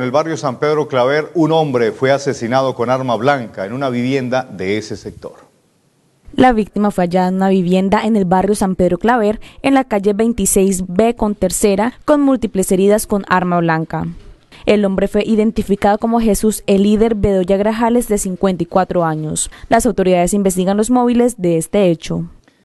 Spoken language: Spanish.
en el barrio San Pedro Claver, un hombre fue asesinado con arma blanca en una vivienda de ese sector. La víctima fue hallada en una vivienda en el barrio San Pedro Claver, en la calle 26B con tercera, con múltiples heridas con arma blanca. El hombre fue identificado como Jesús el líder Bedoya Grajales de 54 años. Las autoridades investigan los móviles de este hecho.